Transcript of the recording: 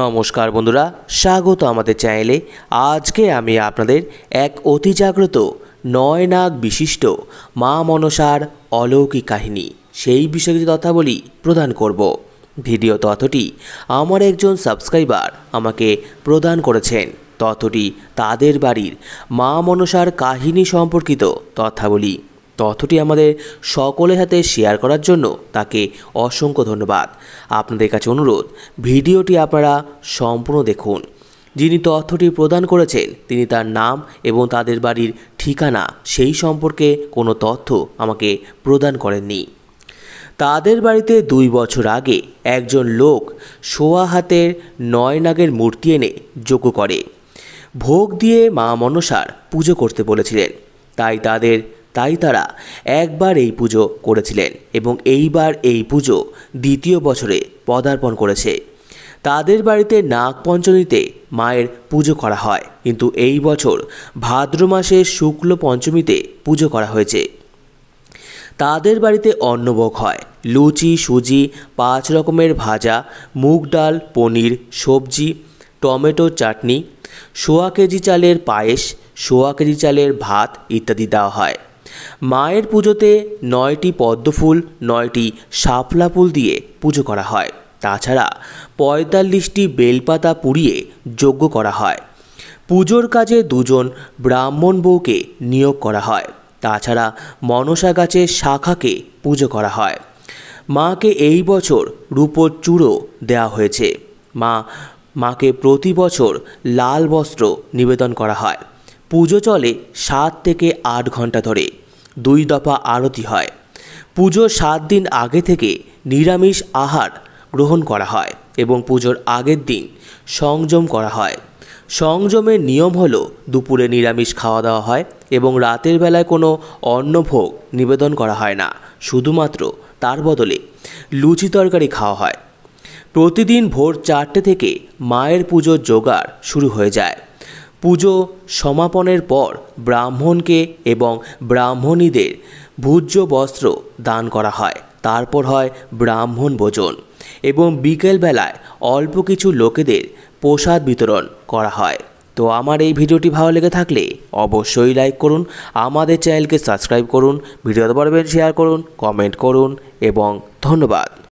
নমস্কার বন্ধুরা স্বাগত আমাদের চ্যানেলে আজকে আমি আপনাদের এক অতি জাগ্রত নয় নাগ বিশিষ্ট মা মনসার অলৌকিক কাহিনী সেই বিষয়ে তথ্যাবলী প্রদান করব ভিডিও তথ্যটি আমার একজন সাবস্ক্রাইবার আমাকে প্রদান করেছেন তথ্যটি তাদের বাড়ির মা মনসার কাহিনী সম্পর্কিত তথ্যাবলী তথ্যটি আমাদের সকলের হাতে শেয়ার করার জন্য তাকে অসংখ্য ধন্যবাদ আপনাদের কাছে অনুরোধ ভিডিওটি আপনারা সম্পূর্ণ দেখুন যিনি তথ্যটি প্রদান করেছেন তিনি তার নাম এবং তাদের বাড়ির ঠিকানা সেই সম্পর্কে কোনো তথ্য আমাকে প্রদান করেননি তাদের বাড়িতে দুই বছর আগে একজন লোক সোয়া হাতের নয় নাগের মূর্তি এনে যোগ্য করে ভোগ দিয়ে মা মনসার পুজো করতে বলেছিলেন তাই তাদের তাই তারা একবার এই পুজো করেছিলেন এবং এইবার এই পুজো দ্বিতীয় বছরে পদার্পণ করেছে তাদের বাড়িতে নাগ পঞ্চমীতে মায়ের পুজো করা হয় কিন্তু এই বছর ভাদ্র মাসের শুক্ল পঞ্চমীতে পুজো করা হয়েছে তাদের বাড়িতে অন্নভোগ হয় লুচি সুজি পাঁচ রকমের ভাজা মুগ ডাল পনির সবজি টমেটো চাটনি সোয়া কেজি চালের পায়েস সোয়া কেজি চালের ভাত ইত্যাদি দেওয়া হয় মায়ের পুজোতে নয়টি পদ্মফুল নয়টি শাপলা ফুল দিয়ে পুজো করা হয় তাছাড়া পঁয়তাল্লিশটি বেলপাতা পুড়িয়ে যজ্ঞ করা হয় পুজোর কাজে দুজন ব্রাহ্মণ বউকে নিয়োগ করা হয় তাছাড়া মনসা গাছের শাখাকে পুজো করা হয় মাকে এই বছর রূপোর চূড়ো দেওয়া হয়েছে মা মাকে প্রতি বছর লাল বস্ত্র নিবেদন করা হয় পুজো চলে সাত থেকে আট ঘন্টা ধরে দুই দফা আরতি হয় পুজো সাত দিন আগে থেকে নিরামিষ আহার গ্রহণ করা হয় এবং পুজোর আগের দিন সংযম করা হয় সংযমের নিয়ম হলো দুপুরে নিরামিষ খাওয়া দাওয়া হয় এবং রাতের বেলায় কোনো অন্নভোগ নিবেদন করা হয় না শুধুমাত্র তার বদলে লুচি তরকারি খাওয়া হয় প্রতিদিন ভোর চারটে থেকে মায়ের পুজোর জোগাড় শুরু হয়ে যায় পুজো সমাপনের পর ব্রাহ্মণকে এবং ব্রাহ্মণীদের ভূজ্য বস্ত্র দান করা হয় তারপর হয় ব্রাহ্মণ ভোজন এবং বিকেলবেলায় অল্প কিছু লোকেদের প্রসাদ বিতরণ করা হয় তো আমার এই ভিডিওটি ভালো লেগে থাকলে অবশ্যই লাইক করুন আমাদের চ্যানেলকে সাবস্ক্রাইব করুন ভিডিওতে পারবেন শেয়ার করুন কমেন্ট করুন এবং ধন্যবাদ